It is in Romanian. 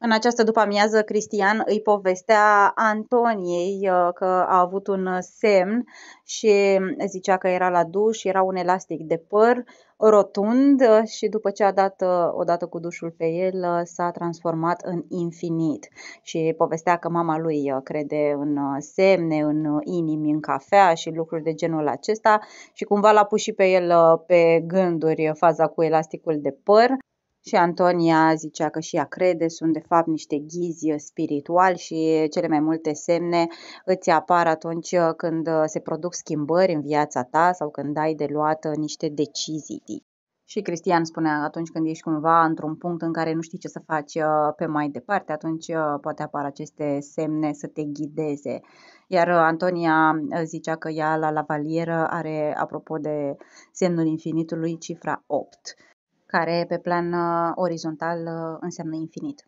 În această după-amiază, Cristian îi povestea Antoniei uh, că a avut un semn și zicea că era la duș, era un elastic de păr rotund uh, și după ce a dat uh, odată cu dușul pe el s-a transformat în infinit și povestea că mama lui crede în semne, în inimi, în cafea și lucruri de genul acesta și cumva l-a pus și pe el pe gânduri faza cu elasticul de păr și Antonia zicea că și ea crede, sunt de fapt niște ghizi spirituali și cele mai multe semne îți apar atunci când se produc schimbări în viața ta sau când ai de luat niște decizii. Și Cristian spunea atunci când ești cumva într-un punct în care nu știi ce să faci uh, pe mai departe, atunci uh, poate apar aceste semne să te ghideze. Iar uh, Antonia zicea că ea la lavalieră are, apropo de semnul infinitului, cifra 8 care pe plan uh, orizontal uh, înseamnă infinit.